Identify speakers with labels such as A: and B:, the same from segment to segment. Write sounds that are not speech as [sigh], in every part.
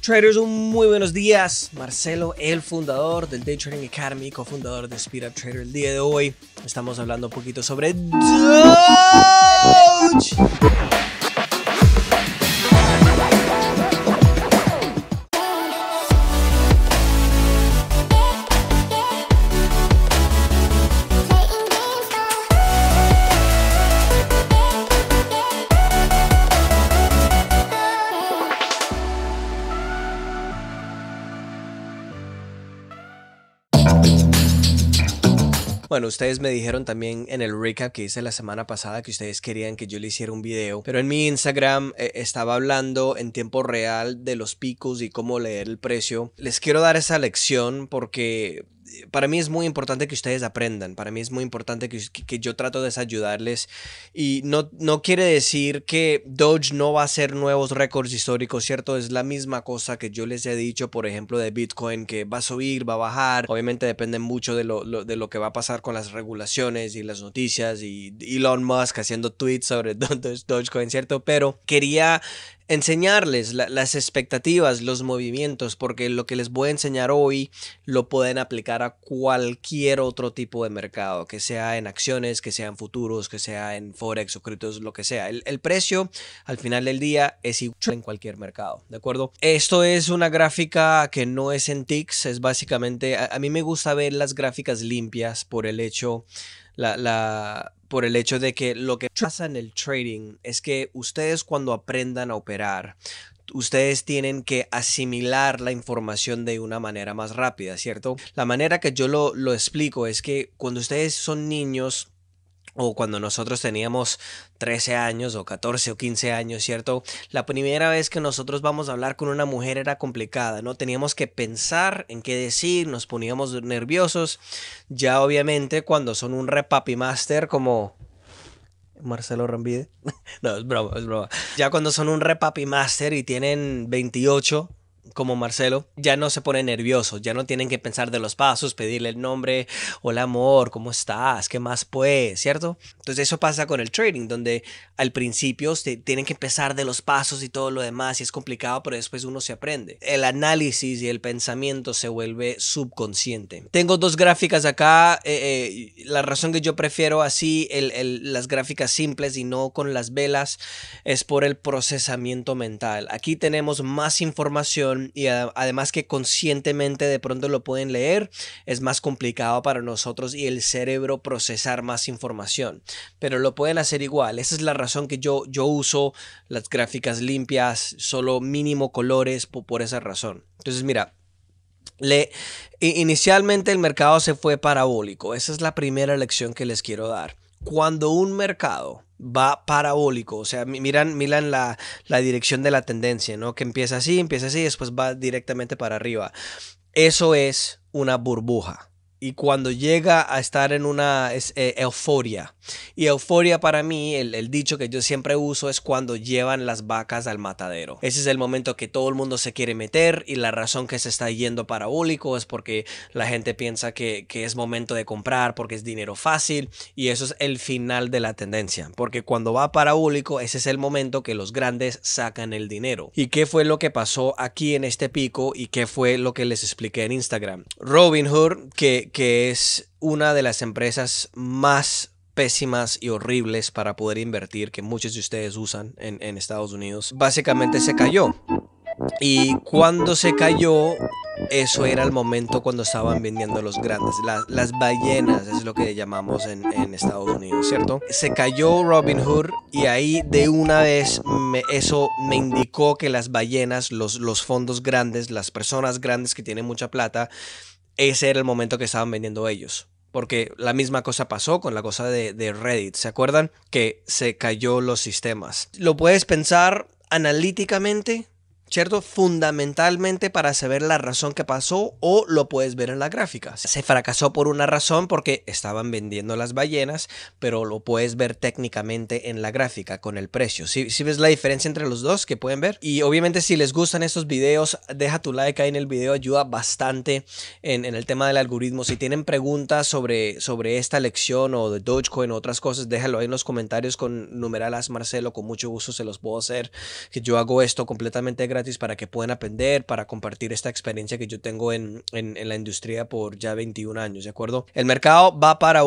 A: Traders, un muy buenos días. Marcelo, el fundador del Day Trading Academy, cofundador de Speed Up Trader. El día de hoy estamos hablando un poquito sobre Doge. Bueno, ustedes me dijeron también en el recap que hice la semana pasada que ustedes querían que yo le hiciera un video, pero en mi Instagram eh, estaba hablando en tiempo real de los picos y cómo leer el precio. Les quiero dar esa lección porque para mí es muy importante que ustedes aprendan, para mí es muy importante que, yo trato de ayudarles y no, no quiere decir que Doge no va a hacer nuevos récords históricos, ¿cierto? Es la misma cosa que yo les he dicho, por ejemplo, de Bitcoin, que va a subir, va a bajar, obviamente depende mucho de lo, de lo que va a pasar con las regulaciones y las noticias y Elon Musk haciendo tweets sobre [laughs] Dogecoin, ¿cierto? Pero quería enseñarles las expectativas, los movimientos, porque lo que les voy a enseñar hoy lo pueden aplicar a cualquier otro tipo de mercado, que sea en acciones, que sea en futuros, que sea en forex o criptos, lo que sea. El, precio al final del día es igual en cualquier mercado, ¿de acuerdo? Esto es una gráfica que no es en TICS, es básicamente, a, a mí me gusta ver las gráficas limpias por el hecho... La, la, por el hecho de que lo que pasa en el trading es que ustedes cuando aprendan a operar, ustedes tienen que asimilar la información de una manera más rápida, ¿cierto? La manera que yo lo, lo explico es que cuando ustedes son niños, o cuando nosotros teníamos 13 años o 14 o 15 años, ¿cierto? La primera vez que nosotros vamos a hablar con una mujer era complicada, ¿no? Teníamos que pensar en qué decir, nos poníamos nerviosos. Ya obviamente cuando son un repapi master como Marcelo Rambide. [laughs] no, es broma, es broma. Ya cuando son un repapi master y tienen 28, como Marcelo, ya no se pone nervioso, ya no tienen que pensar de los pasos, pedirle el nombre, hola amor, ¿cómo estás? ¿Qué más pues? ¿Cierto? Entonces eso pasa con el trading, donde al principio tienen que empezar de los pasos y todo lo demás y es complicado, pero después uno se aprende. El análisis y el pensamiento se vuelve subconsciente. Tengo dos gráficas acá, eh, eh, la razón que yo prefiero así las gráficas simples y no con las velas es por el procesamiento mental. Aquí tenemos más información y además que conscientemente de pronto lo pueden leer, es más complicado para nosotros y el cerebro procesar más información. Pero lo pueden hacer igual. Esa es la razón que yo, yo uso las gráficas limpias, solo mínimo colores, por, esa razón. Entonces, mira, inicialmente el mercado se fue parabólico. Esa es la primera lección que les quiero dar. Cuando un mercado va parabólico, o sea, miran, miran la, la dirección de la tendencia, ¿no? Que empieza así, empieza así, después va directamente para arriba. Eso es una burbuja y cuando llega a estar en una eh, euforia. Y euforia para mí, el, dicho que yo siempre uso es cuando llevan las vacas al matadero. Ese es el momento que todo el mundo se quiere meter y la razón que se está yendo parabólico es porque la gente piensa que, que es momento de comprar porque es dinero fácil y eso es el final de la tendencia. Porque cuando va parabólico, ese es el momento que los grandes sacan el dinero. ¿Y qué fue lo que pasó aquí en este pico y qué fue lo que les expliqué en Instagram? Robin Hood, que que es una de las empresas más pésimas y horribles para poder invertir que muchos de ustedes usan en, Estados Unidos, básicamente se cayó. Y cuando se cayó, eso era el momento cuando estaban vendiendo los grandes, las, las ballenas es lo que llamamos en, Estados Unidos, ¿cierto? Se cayó Robin Hood y ahí de una vez eso me indicó que las ballenas, los, los fondos grandes, las personas grandes que tienen mucha plata, ese era el momento que estaban vendiendo ellos. Porque la misma cosa pasó con la cosa de, Reddit. ¿Se acuerdan? Que se cayó los sistemas. Lo puedes pensar analíticamente ¿cierto? Fundamentalmente para saber la razón que pasó o lo puedes ver en la gráfica. Se fracasó por una razón porque estaban vendiendo las ballenas, pero lo puedes ver técnicamente en la gráfica con el precio. Si ves la diferencia entre los dos que pueden ver. Y obviamente si les gustan estos videos, deja tu like ahí en el video, ayuda bastante en, el tema del algoritmo. Si tienen preguntas sobre, sobre esta lección o de Dogecoin o otras cosas, déjalo ahí en los comentarios con numeralas Marcelo, con mucho gusto se los puedo hacer. Que yo hago esto completamente gratis para que puedan aprender, para compartir esta experiencia que yo tengo en, la industria por ya 21 años, ¿de acuerdo? El mercado va para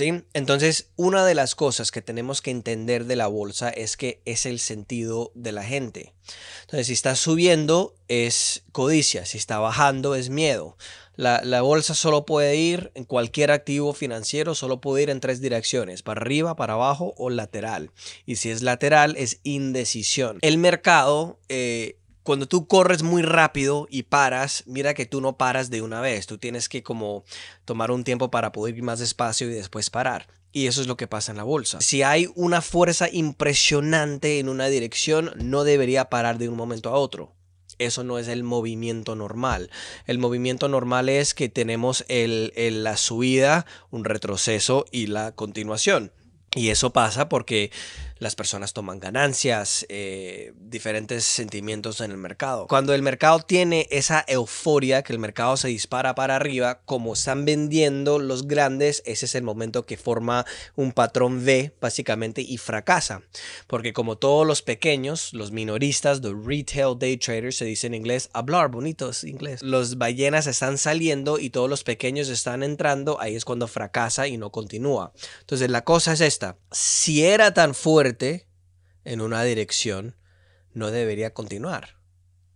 A: entonces, una de las cosas que tenemos que entender de la bolsa es que es el sentido de la gente. Entonces, si está subiendo es codicia, si está bajando es miedo. La, bolsa solo puede ir, en cualquier activo financiero solo puede ir en tres direcciones, para arriba, para abajo o lateral. Y si es lateral es indecisión. El mercado... Eh, cuando tú corres muy rápido y paras, mira que tú no paras de una vez, tú tienes que como tomar un tiempo para poder ir más despacio y después parar. Y eso es lo que pasa en la bolsa. Si hay una fuerza impresionante en una dirección, no debería parar de un momento a otro. Eso no es el movimiento normal. El movimiento normal es que tenemos la subida, un retroceso y la continuación. Y eso pasa porque las personas toman ganancias, eh, diferentes sentimientos en el mercado. Cuando el mercado tiene esa euforia, que el mercado se dispara para arriba, como están vendiendo los grandes, ese es el momento que forma un patrón V, básicamente, y fracasa. Porque como todos los pequeños, los minoristas, los retail day traders, se dice en inglés, hablar bonitos inglés. Los ballenas están saliendo y todos los pequeños están entrando, ahí es cuando fracasa y no continúa. Entonces la cosa es esta, si era tan fuerte, en una dirección no debería continuar.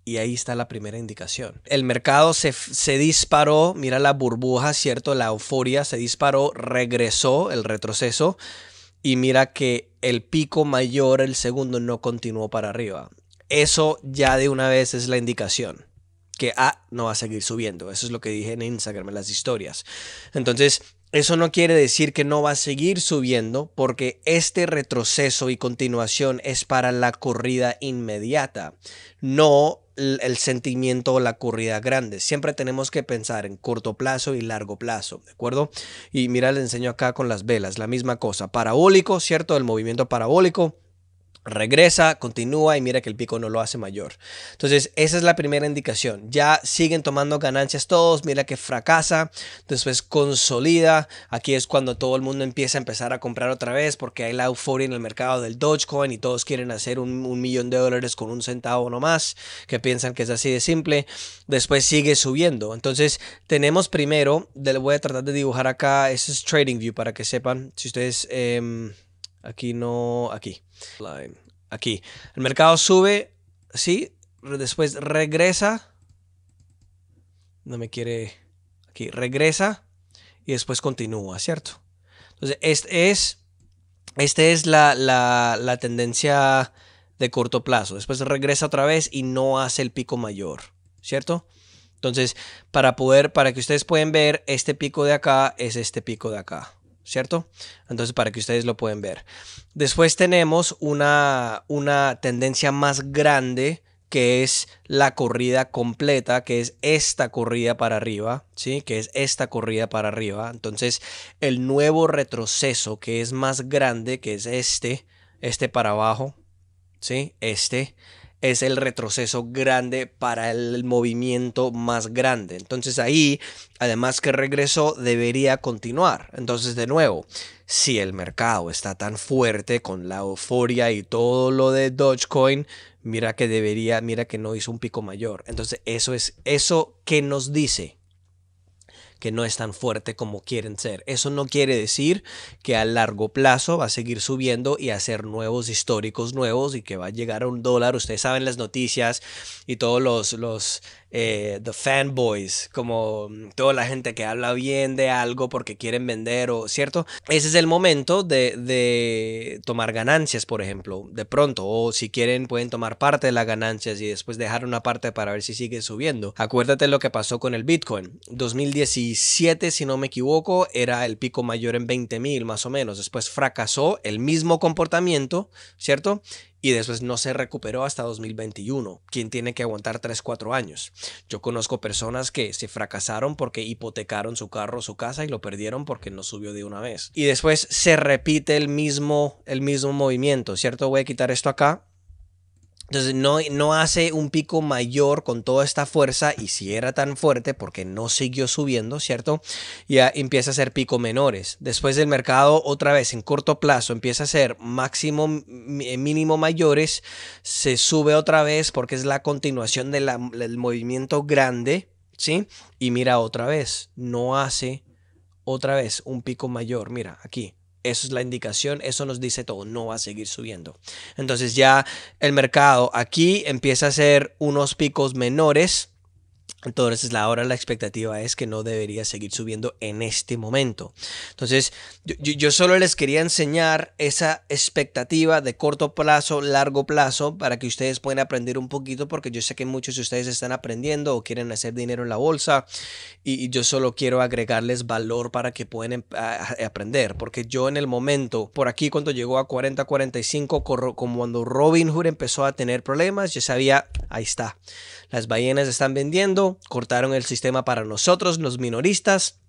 A: Y ahí está la primera indicación. El mercado se, se, disparó, mira la burbuja, ¿cierto? La euforia se disparó, regresó el retroceso y mira que el pico mayor, el segundo, no continuó para arriba. Eso ya de una vez es la indicación que ah, no va a seguir subiendo. Eso es lo que dije en Instagram, en las historias. Entonces, eso no quiere decir que no va a seguir subiendo porque este retroceso y continuación es para la corrida inmediata, no el sentimiento o la corrida grande. Siempre tenemos que pensar en corto plazo y largo plazo, ¿de acuerdo? Y mira, les enseño acá con las velas, la misma cosa. Parabólico, ¿cierto? El movimiento parabólico regresa, continúa y mira que el pico no lo hace mayor. Entonces, esa es la primera indicación. Ya siguen tomando ganancias todos, mira que fracasa, después consolida. Aquí es cuando todo el mundo empieza a empezar a comprar otra vez porque hay la euforia en el mercado del Dogecoin y todos quieren hacer un, millón de dólares con un centavo nomás, que piensan que es así de simple. Después sigue subiendo. Entonces, tenemos primero, voy a tratar de dibujar acá, ese es Trading View para que sepan, si ustedes... Em, Aquí no, aquí. Aquí. El mercado sube, sí, después regresa. No me quiere. Aquí, regresa y después continúa, ¿cierto? Entonces, este es, este es la, la tendencia de corto plazo. Después regresa otra vez y no hace el pico mayor, ¿cierto? Entonces, para poder, para que ustedes puedan ver, este pico de acá es este pico de acá. ¿cierto? Entonces, para que ustedes lo pueden ver. Después tenemos una, una tendencia más grande que es la corrida completa, que es esta corrida para arriba, ¿sí? Que es esta corrida para arriba. Entonces, el nuevo retroceso que es más grande, que es este, este para abajo, ¿sí? Este es el retroceso grande para el movimiento más grande. Entonces ahí, además que regresó, debería continuar. Entonces de nuevo, si el mercado está tan fuerte con la euforia y todo lo de Dogecoin, mira que debería, mira que no hizo un pico mayor. Entonces eso es eso que nos dice que no es tan fuerte como quieren ser. Eso no quiere decir que a largo plazo va a seguir subiendo y hacer nuevos históricos nuevos y que va a llegar a un dólar. Ustedes saben las noticias y todos los, los eh, the fanboys, como toda la gente que habla bien de algo porque quieren vender o cierto. Ese es el momento de, tomar ganancias, por ejemplo, de pronto. O si quieren pueden tomar parte de las ganancias y después dejar una parte para ver si sigue subiendo. Acuérdate lo que pasó con el Bitcoin. 2017 si no me equivoco, era el pico mayor en 20 mil más o menos. Después fracasó el mismo comportamiento, ¿cierto? Y después no se recuperó hasta 2021, quien tiene que aguantar 3, 4 años. Yo conozco personas que se fracasaron porque hipotecaron su carro, su casa y lo perdieron porque no subió de una vez. Y después se repite el mismo, el mismo movimiento, ¿cierto? Voy a quitar esto acá entonces no, no hace un pico mayor con toda esta fuerza y si era tan fuerte porque no siguió subiendo, ¿cierto? Ya empieza a ser pico menores. Después del mercado otra vez en corto plazo empieza a ser máximo, eh, mínimo mayores, se sube otra vez porque es la continuación del movimiento grande, ¿sí? Y mira otra vez, no hace otra vez un pico mayor, mira aquí, eso es la indicación, eso nos dice todo, no va a seguir subiendo. Entonces ya el mercado aquí empieza a hacer unos picos menores entonces, ahora la expectativa es que no debería seguir subiendo en este momento. Entonces, yo, solo les quería enseñar esa expectativa de corto plazo, largo plazo, para que ustedes puedan aprender un poquito, porque yo sé que muchos de ustedes están aprendiendo o quieren hacer dinero en la bolsa, y, yo solo quiero agregarles valor para que puedan em, aprender, porque yo en el momento, por aquí cuando llegó a 40, 45, como cuando Robin Hood empezó a tener problemas, yo sabía, ahí está, las ballenas están vendiendo cortaron el sistema para nosotros, los minoristas,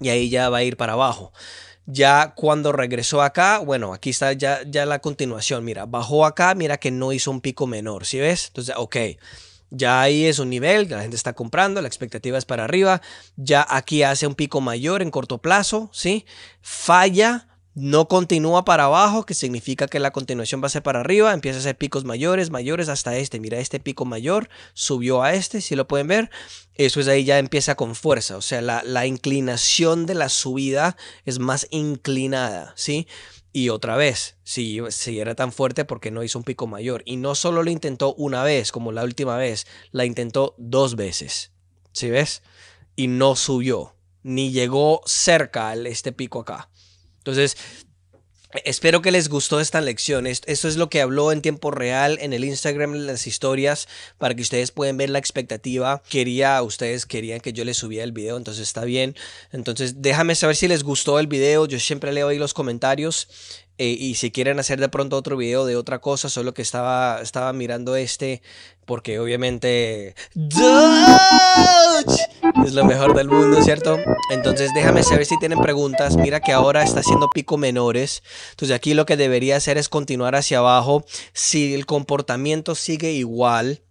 A: y ahí ya va a ir para abajo. Ya cuando regresó acá, bueno, aquí está ya, ya la continuación. Mira, bajó acá, mira que no hizo un pico menor, ¿sí ves? Entonces, ok, ya ahí es un nivel, la gente está comprando, la expectativa es para arriba. Ya aquí hace un pico mayor en corto plazo, ¿sí? Falla no continúa para abajo, que significa que la continuación va a ser para arriba, empieza a hacer picos mayores, mayores hasta este, mira este pico mayor, subió a este, si lo pueden ver, eso es ahí ya empieza con fuerza, o sea, la, inclinación de la subida es más inclinada, ¿sí? Y otra vez, si, si, era tan fuerte, porque no hizo un pico mayor? Y no solo lo intentó una vez, como la última vez, la intentó dos veces, ¿sí ves? Y no subió, ni llegó cerca a este pico acá. Entonces, Espero que les gustó esta lección. Esto es lo que habló en tiempo real en el Instagram, en las historias, para que ustedes puedan ver la expectativa. Quería, ustedes querían que yo les subiera el video, entonces está bien. Entonces déjame saber si les gustó el video. Yo siempre leo ahí los comentarios. Eh, y si quieren hacer de pronto otro video de otra cosa, solo que estaba, estaba mirando este, porque obviamente es lo mejor del mundo, ¿cierto? Entonces déjame saber si tienen preguntas. Mira que ahora está haciendo pico menores. Entonces aquí lo que debería hacer es continuar hacia abajo. Si el comportamiento sigue igual,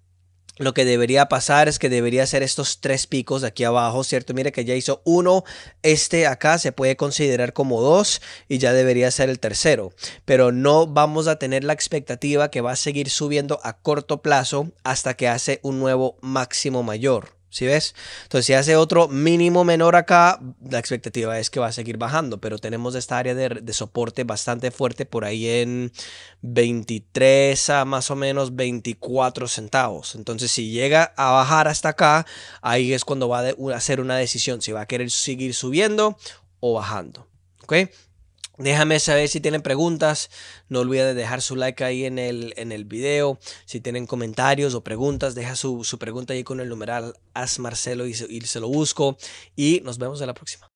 A: lo que debería pasar es que debería hacer estos tres picos de aquí abajo, ¿cierto? Mira que ya hizo uno, este acá se puede considerar como dos y ya debería ser el tercero. Pero no vamos a tener la expectativa que va a seguir subiendo a corto plazo hasta que hace un nuevo máximo mayor. Si ves? Entonces, si hace otro mínimo menor acá, la expectativa es que va a seguir bajando, pero tenemos esta área de, de soporte bastante fuerte por ahí en 23 a más o menos 24 centavos. Entonces, si llega a bajar hasta acá, ahí es cuando va a hacer una decisión si va a querer seguir subiendo o bajando. ¿Ok? Déjame saber si tienen preguntas. No olviden dejar su like ahí en el, en el video. Si tienen comentarios o preguntas, deja su, pregunta ahí con el numeral AsMarcelo y, y se lo busco. Y nos vemos en la próxima.